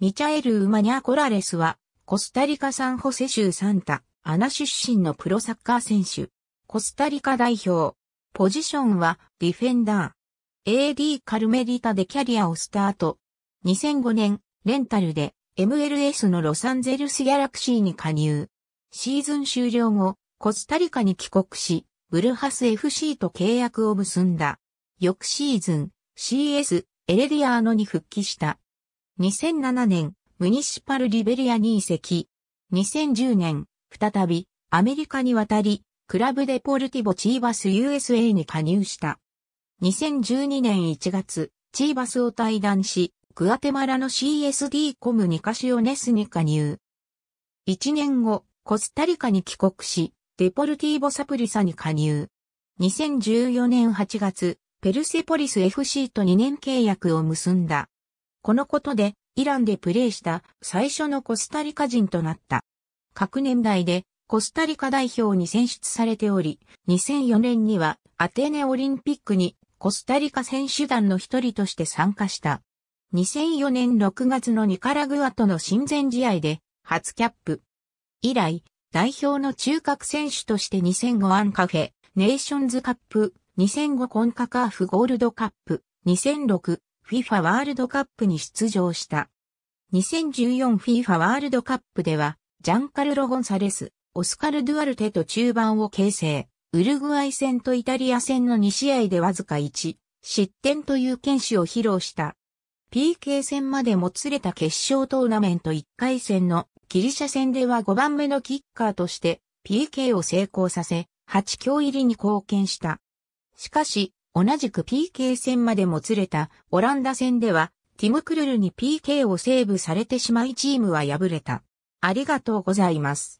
ミチャエル・ウマニャ・コラレスは、コスタリカ・サンホセ州サンタ、アナ出身のプロサッカー選手。コスタリカ代表。ポジションは、ディフェンダー。AD カルメリタでキャリアをスタート。2005年、レンタルで、MLS のロサンゼルスギャラクシーに加入。シーズン終了後、コスタリカに帰国し、ブルハス FC と契約を結んだ。翌シーズン、CS、エレディアーノに復帰した。2007年、ムニシパルリベリアに移籍。2010年、再び、アメリカに渡り、クラブデポルティボチーバス USA に加入した。2012年1月、チーバスを退団し、グアテマラの CSD コムニカシオネスに加入。1年後、コスタリカに帰国し、デポルティーボサプリサに加入。2014年8月、ペルセポリス FC と2年契約を結んだ。このことで、イランでプレーした最初のコスタリカ人となった。各年代でコスタリカ代表に選出されており、2004年にはアテネオリンピックにコスタリカ選手団の一人として参加した。2004年6月のニカラグアとの親善試合で初キャップ。以来、代表の中核選手として2005アンカフェ、ネーションズカップ、2005コンカカーフゴールドカップ、2006 FIFA ワールドカップに出場した。2014FIFA ワールドカップでは、ジャンカルロ・ゴンサレス、オスカル・ドゥアルテと中盤を形成。ウルグアイ戦とイタリア戦の2試合でわずか1、失点という剣士を披露した。PK 戦までもつれた決勝トーナメント1回戦のギリシャ戦では5番目のキッカーとして PK を成功させ、8強入りに貢献した。しかし、同じく PK 戦までもつれたオランダ戦では、ティム・クルルに PK をセーブされてしまいチームは敗れた。ありがとうございます。